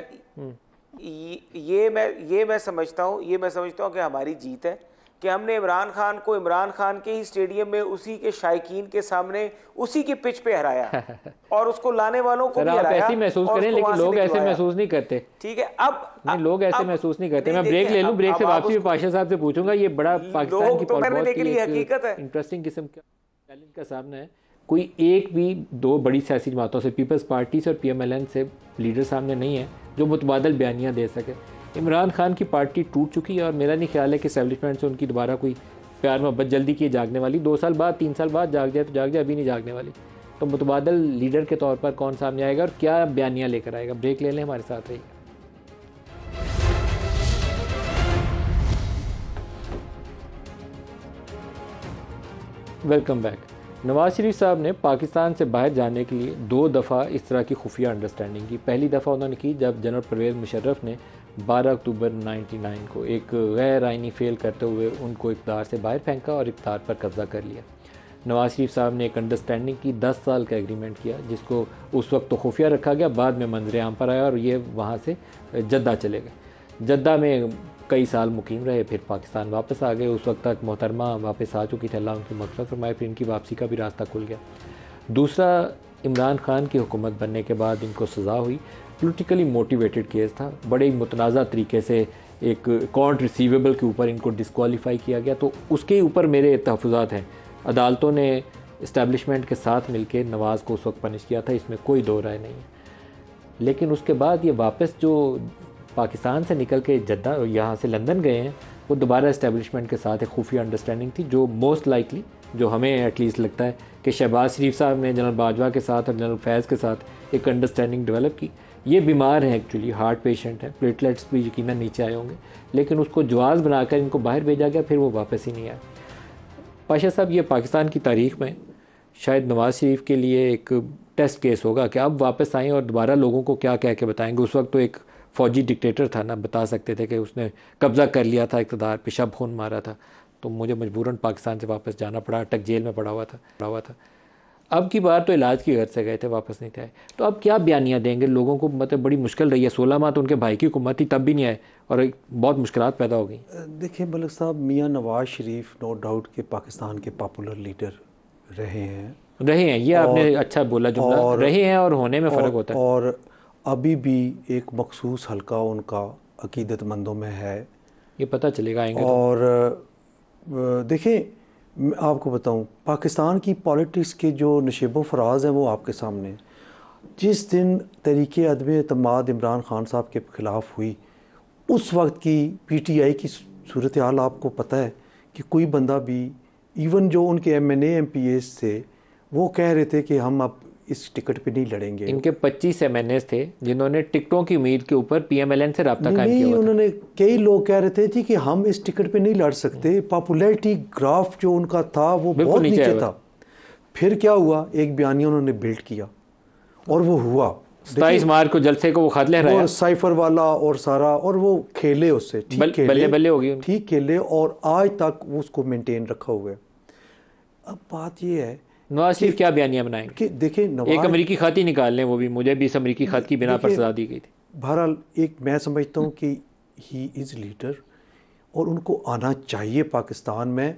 ये मैं ये मैं समझता हूँ ये मैं समझता हूँ कि हमारी जीत है कि हमने इमरान खान को इमरान खान के ही स्टेडियम में उसी के शायकीन के सामने उसी के पिच पे हराया और उसको लाने वालों को भी हराया ऐसे महसूस करें लेकिन लोग ऐसे महसूस नहीं करते ठीक है अब नहीं, लोग ऐसे महसूस नहीं करते मैं ब्रेक ले लूं ब्रेक से वापसी में पाशा साहब से पूछूंगा ये बड़ा पाकिस्तान की तो हकीकत है इंटरेस्टिंग किस्म का चैलेंज का सामना है कोई एक भी दो बड़ी सियासी जमातों से पीपल्स पार्टी से और पी से लीडर सामने नहीं है जो मुतबादल बयानियाँ दे सके इमरान खान की पार्टी टूट चुकी है और मेरा नहीं ख्याल है कि स्टैब्लिशमेंट से उनकी दोबारा कोई प्यार मोहब्बत जल्दी की जागने वाली दो साल बाद तीन साल बाद जाग जाए तो जाग जाए अभी नहीं जागने वाली तो मुतबादल लीडर के तौर पर कौन सामने आएगा और क्या बयानियाँ लेकर आएगा ब्रेक ले लें हमारे साथ रहिए वेलकम बैक नवाज शरीफ साहब ने पाकिस्तान से बाहर जाने के लिए दो दफ़ा इस तरह की खुफिया अंडरस्टैंडिंग की पहली दफ़ा उन्होंने की जब जनरल परवेज मुशर्रफ ने 12 अक्टूबर 99 को एक गैर आइनी फेल करते हुए उनको इकदार से बाहर फेंका और इकदार पर कब्ज़ा कर लिया नवाज शरीफ साहब ने एक अंडरस्टैंडिंग की 10 साल का एग्रीमेंट किया जिसको उस वक्त तो खुफिया रखा गया बाद में मंजर आम पर आया और ये वहाँ से जद्दा चले गए जद्दा में कई साल मुकीम रहे फिर पाकिस्तान वापस आ गए उस वक्त तक मोहतरमा वापस आ चुकी थी अल्लाह उनकी मकसद फरमाए फिर इनकी वापसी का भी रास्ता खुल गया दूसरा इमरान खान की हुकूमत बनने के बाद इनको सज़ा हुई पोलिटिकली मोटिवेटेड केस था बड़े मुतनाज़ा तरीके से एक अकाउंट रिसीवेबल के ऊपर इनको डिसकॉलीफाई किया गया तो उसके ऊपर मेरे तहफात हैं अदालतों ने इस्टेब्लिशमेंट के साथ मिलकर नवाज़ को उस वक्त पनिश किया था इसमें कोई दो राय नहीं है लेकिन उसके बाद ये वापस जो पाकिस्तान से निकल के जद्दा यहाँ से लंदन गए हैं वो दोबारा इस्टेबलिशमेंट के साथ एक खुफिया अंडरस्टैंडिंग थी जो मोस्ट लाइकली जो हमें एटलीस्ट लगता है कि शहबाज शरीफ साहब ने जनरल बाजवा के साथ और जनरल फैज़ के साथ एक अंडरस्टैंडिंग डेवलप की ये बीमार है एक्चुअली हार्ट पेशेंट है प्लेटलेट्स भी यकीन नीचे आए होंगे लेकिन उसको जवाज बनाकर इनको बाहर भेजा गया फिर वो वापस ही नहीं आया पाशा साहब ये पाकिस्तान की तारीख में शायद नवाज़ शरीफ के लिए एक टेस्ट केस होगा कि अब वापस आएँ और दोबारा लोगों को क्या कह के बताएंगे उस वक्त तो एक फ़ौजी डिक्टेटर था ना बता सकते थे कि उसने कब्ज़ा कर लिया था इकतदार पेशा भून मारा था तो मुझे मजबूरन पाकिस्तान से वापस जाना पड़ा अटक जेल में पड़ा हुआ था पड़ा हुआ था अब की बार तो इलाज की घर से गए थे वापस नहीं थे आए तो अब क्या बयानियाँ देंगे लोगों को मतलब बड़ी मुश्किल रही है सोलह माह तो उनके भाई की हुकूमत थी तब भी नहीं आए और एक बहुत मुश्किल पैदा हो गई देखिए मलिक साहब मियाँ नवाज शरीफ नो डाउट के पाकिस्तान के पॉपुलर लीडर रहे हैं रहे हैं ये आपने अच्छा बोला जो और, रहे हैं और होने में फ़र्क होता है और अभी भी एक मखसूस हल्का उनका अकीदतमंदों में है ये पता चलेगा आएंगे तो। और देखें मैं आपको बताऊं पाकिस्तान की पॉलिटिक्स के जो नशेबो फराज हैं वो आपके सामने जिस दिन तरीक़ अदम अतमाद इमरान ख़ान साहब के ख़िलाफ़ हुई उस वक्त की पी टी आई की सूरत हाल आपको पता है कि कोई बंदा भी इवन जो उनके M N M P S थे वो कह रहे थे कि हम अब इस टिकट पे नहीं लड़ेंगे इनके 25 एम थे जिन्होंने टिकटों की उम्मीद के ऊपर पीएमएलएन से रबता कायम किया उन्होंने कई लोग कह रहे थे जी कि हम इस टिकट पे नहीं लड़ सकते पॉपुलैरिटी ग्राफ जो उनका था वो बहुत नीचे नीचे था फिर क्या हुआ एक बयानिया उन्होंने बिल्ड किया और वो हुआ सताईस मार्च को जलसे को वो खाद ले रहा है साइफर वाला और सारा और वो खेले उससे ठीक खेले बल्ले हो गई ठीक खेले और आज तक उसको मेंटेन रखा हुआ है अब बात ये है नवाज शरीफ क्या बयानियाँ बनाएंगे कि देखिए एक अमरीकी खात ही निकाल लें वो भी मुझे भी इस अमरीकी खात की बिना पर सजा दी गई थी बहरहाल एक मैं समझता हूँ कि ही इज़ लीडर और उनको आना चाहिए पाकिस्तान में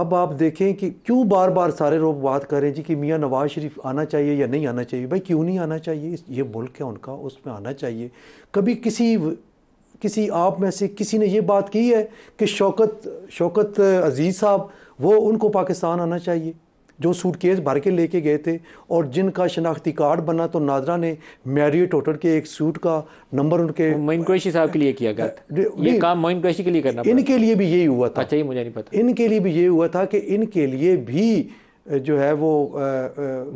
अब आप देखें कि क्यों बार बार सारे लोग बात कर रहे हैं जी कि मियाँ नवाज़ शरीफ आना चाहिए या नहीं आना चाहिए भाई क्यों नहीं आना चाहिए ये मुल्क है उनका उसमें आना चाहिए कभी किसी किसी आप में से किसी ने ये बात की है कि शौकत शौकत अजीज़ साहब वो उनको पाकिस्तान आना चाहिए जो सूटकेस भर के लेके गए थे और जिनका शनाख्ती कार्ड बना तो नादरा ने मैरियट होटल के एक सूट का नंबर उनके मोइन कुरैशी साहब के लिए किया गया ये काम मोइन कुरैशी के लिए करना इनके लिए भी यही हुआ था अच्छा ही मुझे नहीं पता इनके लिए भी यही हुआ था कि इनके लिए भी जो है वो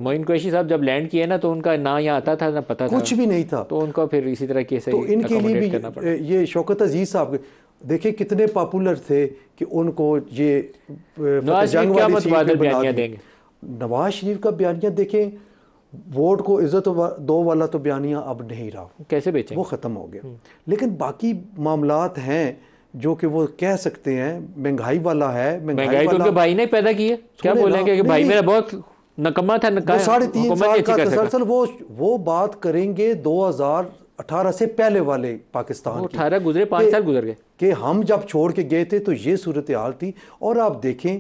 मोइन कुरैशी साहब जब लैंड किए ना तो उनका ना यहाँ आता था ना पता कुछ भी नहीं था तो उनका फिर इसी तरह के तो इनके लिए भी ये शौकत अजीज साहब देखिए कितने पॉपुलर थे कि उनको ये जंग वाली देंगे नवाज शरीफ का बयानिया देखें वोट को इज़्ज़त दो वाला तो बयानिया अब नहीं रहा कैसे बेचें वो ख़त्म हो गया हम्म। लेकिन बाकी मामला हैं जो कि वो कह सकते हैं महंगाई वाला है महंगाई तो उनके भाई ने पैदा किया क्या बोलेंगे कि भाई मेरा बहुत नकम्मा था नकम्मा साढ़े तीन साल का दरअसल वो वो बात करेंगे 2018 से पहले वाले पाकिस्तान अठारह गुजरे पाँच साल गुजर गए कि हम जब छोड़ के गए थे तो ये सूरत हाल थी और आप देखें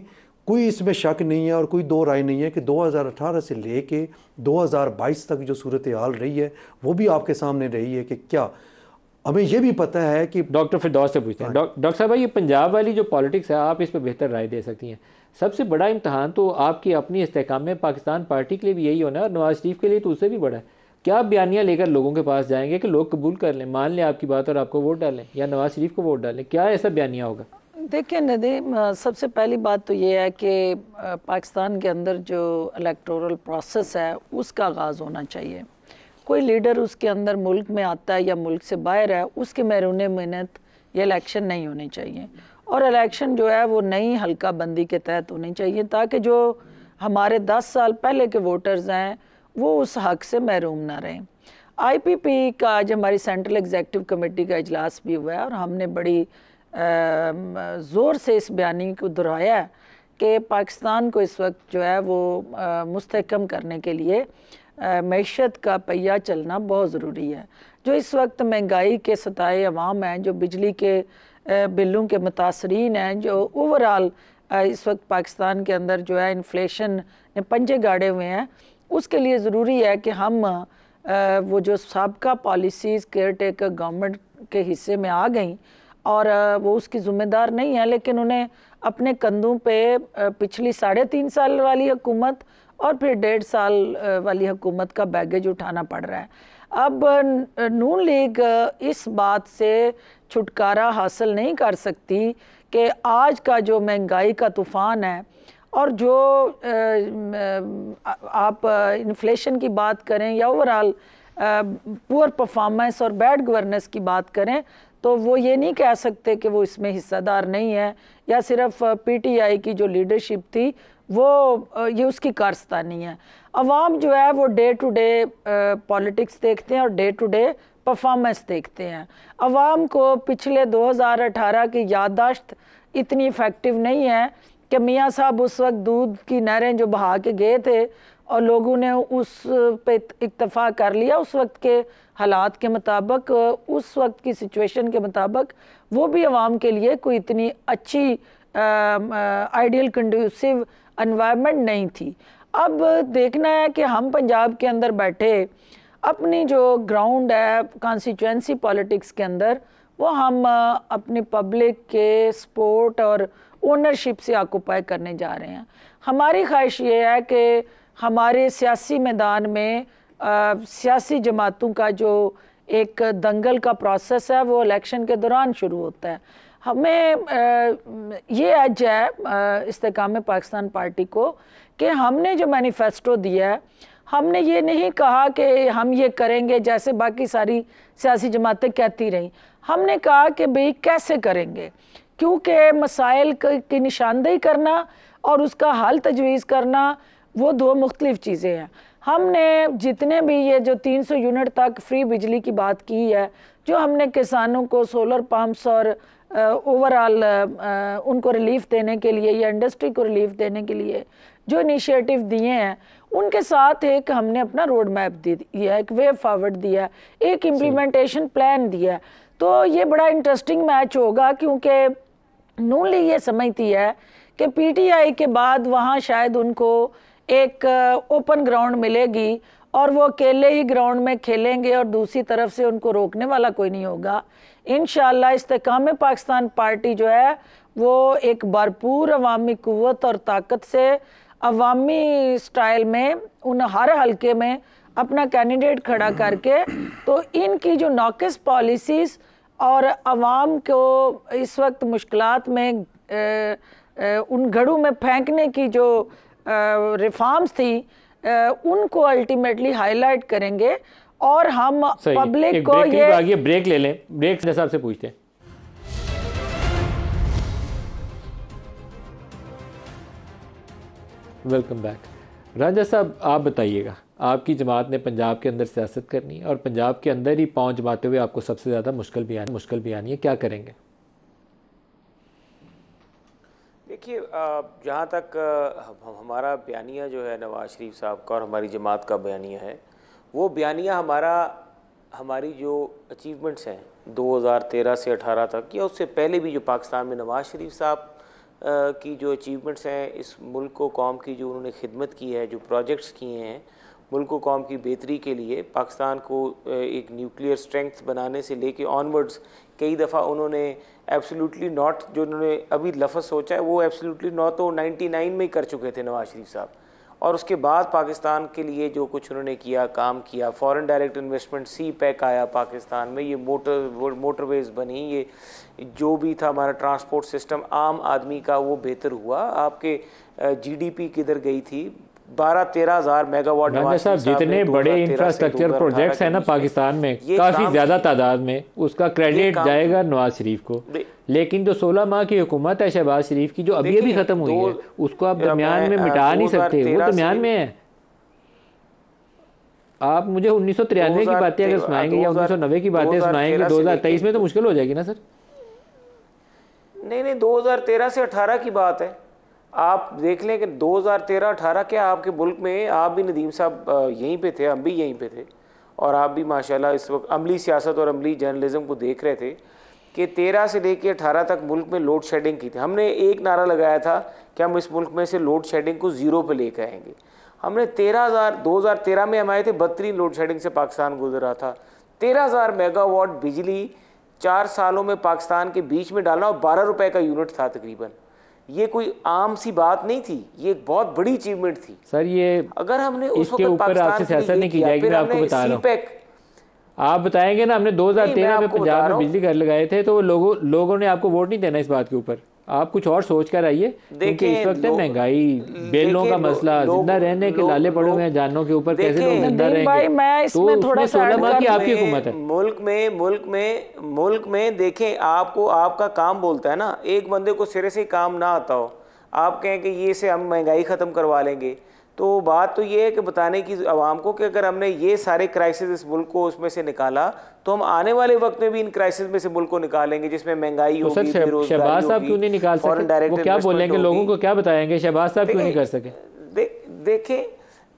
कोई इसमें शक नहीं है और कोई दो राय नहीं है कि 2018 से ले कर 2022 तक जो सूरत हाल रही है वो भी आपके सामने रही है कि क्या हमें यह भी पता है कि डॉक्टर फिरदौस से पूछते हैं हाँ। डॉक्टर साहब भाई ये पंजाब वाली जो पॉलिटिक्स है आप इस पर बेहतर राय दे सकती हैं सबसे बड़ा इम्तहान तो आपकी अपनी इस्तेकाम में पाकिस्तान पार्टी के लिए भी यही होना है और नवाज शरीफ के लिए तो उससे भी बड़ा है क्या बयानियाँ लेकर लोगों के पास जाएंगे कि लोग कबूल कर लें मान लें आपकी बात और आपको वोट डालें या नवाज शरीफ को वोट डालें क्या ऐसा बयानिया होगा देखिए नदीम सबसे पहली बात तो ये है कि पाकिस्तान के अंदर जो इलेक्टोरल प्रोसेस है उसका आगाज़ होना चाहिए कोई लीडर उसके अंदर मुल्क में आता है या मुल्क से बाहर है उसके महरून मेहनत या इलेक्शन नहीं होने चाहिए और इलेक्शन जो है वो नई हल्का बंदी के तहत होने चाहिए ताकि जो हमारे दस साल पहले के वोटर्स हैं वो उस हक से महरूम ना रहें आईपीपी का आज हमारी सेंट्रल एग्जेक्टिव कमेटी का अजलास भी हुआ है और हमने बड़ी ज़ोर से इस बयानी को दोहराया है कि पाकिस्तान को इस वक्त जो है वो मुस्तकम करने के लिए मीशत का पहिया चलना बहुत ज़रूरी है जो इस वक्त महंगाई के सताए अवाम हैं जो बिजली के बिलों के मुतासरीन हैं जो ओवरऑल इस वक्त पाकिस्तान के अंदर जो है इन्फ्लेशन ने पंजे गाड़े हुए हैं उसके लिए ज़रूरी है कि हम वो जो सबका पॉलिसीज़ केयर टेकर गवर्नमेंट के हिस्से में आ गई और वो उसकी ज़िम्मेदार नहीं है लेकिन उन्हें अपने कंधों पे पिछली साढ़े तीन साल वाली हुकूमत और फिर डेढ़ साल वाली हुकूमत का बैगेज उठाना पड़ रहा है अब नून लीग इस बात से छुटकारा हासिल नहीं कर सकती कि आज का जो महंगाई का तूफ़ान है और जो आप इन्फ्लेशन की बात करें या ओवरऑल पुअर परफॉर्मेंस और बैड गवर्नेंस की बात करें तो वो ये नहीं कह सकते कि वो इसमें हिस्सादार नहीं है या सिर्फ पीटीआई की जो लीडरशिप थी वो ये उसकी कारस्तानी है अवाम जो है वो डे टू डे पॉलिटिक्स देखते हैं और डे टू डे परफॉर्मेंस देखते हैं अवाम को पिछले 2018 की याददाश्त इतनी इफ़ेक्टिव नहीं है कि मियाँ साहब उस वक्त दूध की नहरें जो बहा के गए थे और लोगों ने उस पर इतफ़ा कर लिया उस वक्त के हालात के मुताबिक उस वक्त की सिचुएशन के मुताबिक वो भी आवाम के लिए कोई इतनी अच्छी आइडियल कंडूसिव इन्वायरमेंट नहीं थी अब देखना है कि हम पंजाब के अंदर बैठे अपनी जो ग्राउंड है कॉन्स्टिट्यूंसी पॉलिटिक्स के अंदर वो हम अपनी पब्लिक के सपोर्ट और ओनरशिप से आकुपाई करने जा रहे हैं हमारी ख्वाहिश ये है कि हमारे सियासी मैदान में सियासी जमातों का जो एक दंगल का प्रोसेस है वो इलेक्शन के दौरान शुरू होता है हमें आ, ये एज है इस्तेकाम पाकिस्तान पार्टी को कि हमने जो मैनिफेस्टो दिया है हमने ये नहीं कहा कि हम ये करेंगे जैसे बाकी सारी सियासी जमातें कहती रहीं हमने कहा कि भाई कैसे करेंगे क्योंकि मसाइल की निशानदेही करना और उसका हल तजवीज़ करना वो दो मुख्तलिफ़ चीज़ें हैं हमने जितने भी ये जो 300 यूनिट तक फ्री बिजली की बात की है जो हमने किसानों को सोलर पम्प्स और ओवरऑल उनको रिलीफ देने के लिए या इंडस्ट्री को रिलीफ देने के लिए जो इनिशिएटिव दिए हैं उनके साथ एक हमने अपना रोड मैप दिया एक वे फॉरवर्ड दिया एक इम्प्लीमेंटेशन प्लान दिया तो ये बड़ा इंटरेस्टिंग मैच होगा क्योंकि नूली ये समझती है कि पीटीआई के बाद वहाँ शायद उनको एक ओपन ग्राउंड मिलेगी और वो अकेले ही ग्राउंड में खेलेंगे और दूसरी तरफ से उनको रोकने वाला कोई नहीं होगा इन शाम पाकिस्तान पार्टी जो है वो एक भरपूर अवामी क़वत और ताकत से अवामी स्टाइल में उन हर हलके में अपना कैंडिडेट खड़ा करके तो इनकी जो नाकस पॉलिसीज़ और आवाम को इस वक्त मुश्किल में ए, ए, उन घड़ों में फेंकने की जो रिफॉर्म्स थी उनको अल्टीमेटली हाईलाइट करेंगे और हम पब्लिक को ये आगे ब्रेक ले लें ब्रेक हिसाब से पूछते हैं वेलकम बैक राजा साहब आप बताइएगा आपकी जमात ने पंजाब के अंदर सियासत करनी है और पंजाब के अंदर ही पाँच बाते हुए आपको सबसे ज़्यादा मुश्किल भी आनी मुश्किल भी आनी है क्या करेंगे देखिए जहाँ तक हमारा बयानिया जो है नवाज शरीफ साहब का और हमारी जमात का बयानिया है वो बयानिया हमारा हमारी जो अचीवमेंट्स हैं 2013 से 18 तक या उससे पहले भी जो पाकिस्तान में नवाज शरीफ साहब की जो अचीवमेंट्स हैं इस मुल्क को कौम की जो उन्होंने खिदमत की है जो प्रोजेक्ट्स किए हैं मुल्क को कौम की बेहतरी के लिए पाकिस्तान को एक न्यूक्लियर स्ट्रेंथ बनाने से लेके ऑनवर्ड्स कई दफ़ा उन्होंने एब्सोल्युटली नॉट जो उन्होंने अभी लफ्ज़ सोचा है वो एब्सोल्युटली नॉट तो 99 में ही कर चुके थे नवाज शरीफ साहब और उसके बाद पाकिस्तान के लिए जो कुछ उन्होंने किया काम किया foreign direct investment CPEC आया पाकिस्तान में ये मोटर मोटरवेज बनी ये जो भी था हमारा ट्रांसपोर्ट सिस्टम आम आदमी का वो बेहतर हुआ आपके जीडीपी किधर गई थी बारह तेरह हजार मेगावाट साहब जितने बड़े इंफ्रास्ट्रक्चर प्रोजेक्ट्स हैं ना पाकिस्तान में काफ़ी ज़्यादा तादाद में उसका क्रेडिट जाएगा नवाज शरीफ को लेकिन जो सोलह माह की हुकूमत है शहबाज शरीफ की जो अभी अभी ख़त्म हुई है उसको आप दरमियान में मिटा नहीं सकते वो दरमियान में है आप मुझे उन्नीस सौ तिरानवे की बातें अगर सुनाएंगे या उन्नीस सौ नब्बे की बातें सुनाएंगे दो हज़ार तेईस में तो मुश्किल हो जाएगी ना सर नहीं नहीं दो हज़ार तेरह से अठारह की बात है आप देख लें कि 2013-18 के आपके मुल्क में आप भी नदीम साहब यहीं पे थे हम भी यहीं पे थे और आप भी माशाल्लाह इस वक्त अमली सियासत और अमली जर्नलिज्म को देख रहे थे कि 13 से लेके अठारह तक मुल्क में लोड शेडिंग की थी हमने एक नारा लगाया था कि हम इस मुल्क में से लोड शेडिंग को ज़ीरो पे लेके आएंगे हमने तेरह हज़ार दो हज़ार तेरह में हम आए थे बदतरीन लोड शेडिंग से पाकिस्तान गुजरा था तेरह हज़ार मेगावाट बिजली चार सालों में पाकिस्तान के बीच में डालना और बारह रुपये का यूनिट था तकरीबन ये कोई आम सी बात नहीं थी ये एक बहुत बड़ी अचीवमेंट थी सर ये अगर हमने उस वक्त पाकिस्तान से नहीं की जाएगी मैं आपको बता रहा हूँ आप बताएंगे ना हमने 2013 में पंजाब में बिजली घर लगाए थे तो लोगों लोगों ने आपको वोट नहीं देना इस बात के ऊपर आप कुछ और सोच कर आइए क्योंकि इस वक्त है महंगाई बेलों का मसला जिंदा रहने के लाले पड़े हुए हैं जानों के ऊपर कैसे लोग जिंदा रहेंगे तो थोड़ा सोलह माह की आपकी हुकूमत है मुल्क में मुल्क में मुल्क में देखें आपको आपका काम बोलता है ना एक बंदे को सिरे से काम ना आता हो आप कहें कि ये से हम महंगाई ख़त्म करवा लेंगे तो बात तो ये है कि बताने की आवाम को कि अगर हमने ये सारे क्राइसिस इस मुल्क को उसमें से निकाला तो हम आने वाले वक्त में भी इन क्राइसिस में से मुल्क को निकालेंगे जिसमें महंगाई तो होगी शहबाज साहब क्यों नहीं निकाल सकते डायरेक्ट क्या बोलेंगे लोगों को क्या बताएंगे शहबाज साहब क्यों नहीं कर सके देखें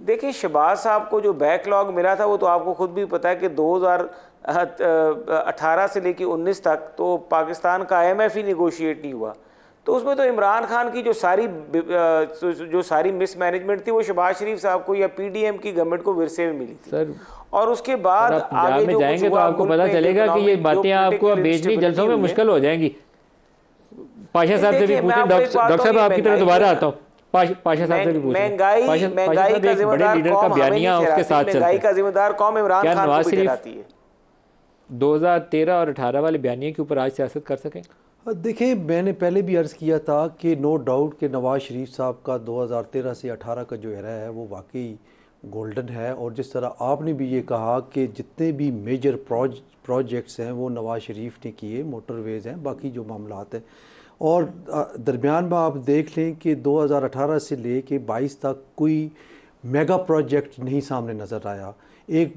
देखिए शहबाज साहब को जो बैकलॉग मिला था वो तो आपको खुद भी पता है कि अठारह से लेकर 19 तक तो पाकिस्तान का आईएमएफ ही निगोशिएट नहीं हुआ तो उसमें तो इमरान खान की जो सारी जो सारी मिसमैनेजमेंट थी वो शबाज शरीफ साहब को या पीडीएम की गवर्नमेंट को विरसे में मिली थी सर और उसके बाद आगे में जाएंगे तो आपको पता चलेगा कि ये बातें आपको बेचनी जल्दों में मुश्किल हो जाएंगी पाशा साहब से भी डॉक्टर साहब आपकी तरफ दोबारा आता हूँ दो हजार तेरह और अठारह वाले बयानिया के ऊपर आज सियासत कर सकें हाँ, देखिए मैंने पहले भी अर्ज़ किया था कि नो डाउट कि नवाज़ शरीफ साहब का 2013 से 18 का जो एरा है वो वाकई गोल्डन है और जिस तरह आपने भी ये कहा कि जितने भी मेजर प्रोज प्रोजेक्ट्स हैं वो नवाज़ शरीफ ने किए मोटरवेज़ हैं बाकी जो मामला हैं और दरमियान में आप देख लें कि 2018 से ले कर बाईस तक कोई मेगा प्रोजेक्ट नहीं सामने नज़र आया एक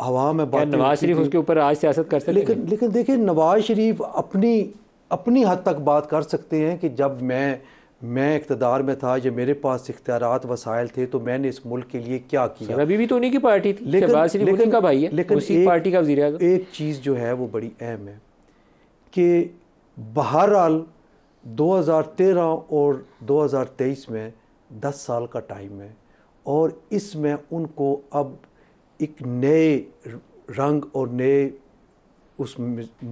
हवा में बात नवाज़ शरीफ उसके ऊपर आज सियासत कर सकते लेकिन लेकिन देखिए नवाज़ शरीफ अपनी अपनी हद तक बात कर सकते हैं कि जब मैं मैं इकतदार में था या मेरे पास इख्तियार वसायल थे तो मैंने इस मुल्क के लिए क्या किया अभी भी तो उन्हीं की पार्टी थी लेकिन, लेकिन का भाई है लेकिन उसी एक, पार्टी का एक चीज़ जो है वो बड़ी अहम है कि बहरहाल 2013 और 2023 में 10 साल का टाइम है और इसमें उनको अब एक नए रंग और नए उस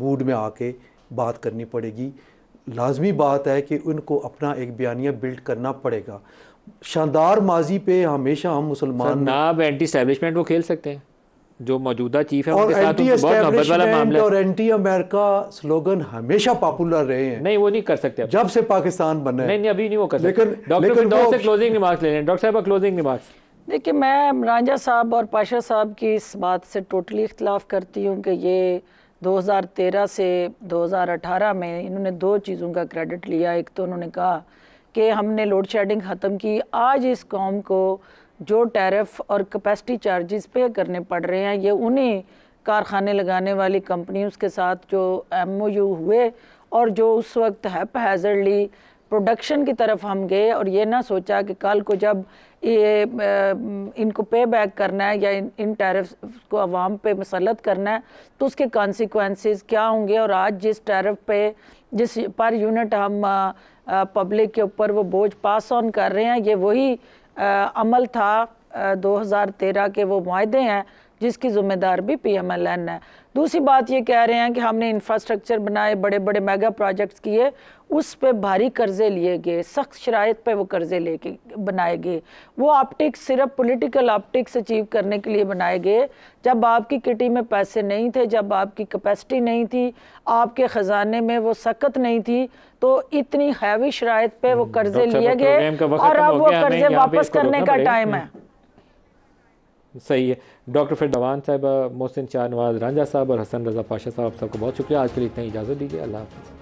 मूड में आके बात करनी पड़ेगी लाजमी बात है कि उनको अपना एक बयानिया बिल्ड करना पड़ेगा शानदार माजी पे हमेशा हम मुसलमान नाब एंटी स्टैब्लिशमेंट वो खेल सकते हैं जो मौजूदा चीफ है और एंटी एस्टैब्लिशमेंट और एंटी अमेरिका स्लोगन हमेशा पॉपुलर रहे हैं नहीं वो नहीं कर सकते जब से पाकिस्तान बना है नहीं नहीं अभी नहीं वो कर सकते लेकिन डॉक्टर से क्लोजिंग रिमार्क ले लें डॉक्टर साहब क्लोजिंग रिमार्क देखिए मैं रांझा साहब और पाशा साहब की इस बात से टोटली इख्तलाफ करती हूँ कि ये 2013 से 2018 में इन्होंने दो चीज़ों का क्रेडिट लिया एक तो उन्होंने कहा कि हमने लोड शेडिंग ख़त्म की आज इस कॉम को जो टैरफ और कैपेसिटी चार्जेस पे करने पड़ रहे हैं ये उन्हीं कारखाने लगाने वाली कंपनी के साथ जो एम हुए और जो उस वक्त हैप हैज़रली प्रोडक्शन की तरफ हम गए और ये ना सोचा कि कल को जब ये इनको पे बैक करना है या इन टैरफ टैरिफ को आवाम पे मसलत करना है तो उसके कॉन्सिक्वेंसेस क्या होंगे और आज जिस टैरिफ पे जिस पर यूनिट हम पब्लिक के ऊपर वो बोझ पास ऑन कर रहे हैं ये वही अमल था दो हज़ार तेरह के वो माहे हैं जिसकी ज़िम्मेदार भी पी एम एल एन है दूसरी बात ये कह रहे हैं कि हमने इंफ्रास्ट्रक्चर बनाए बड़े बड़े मेगा प्रोजेक्ट्स किए उस पे भारी कर्जे लिए गए सख्त शराइ पे वो कर्जे लेके बनाए गए वो ऑप्टिक्स सिर्फ पॉलिटिकल ऑप्टिक्स अचीव करने के लिए बनाए गए जब आपकी किटी में पैसे नहीं थे जब आपकी कैपेसिटी नहीं थी आपके ख़जाने में वो सख्त नहीं थी तो इतनी हैवी शराइ पे वो हम्म, कर्जे लिए तो गए और अब वो कर्जे वापस करने का टाइम है सही है डॉक्टर फिर दवान साहब मोहसिन शाह नवाज रांझा साहब और हसन रजा पाशा साहब सबको बहुत शुक्रिया आज के लिए इतना इजाज़त दीजिए अल्लाह हाफ़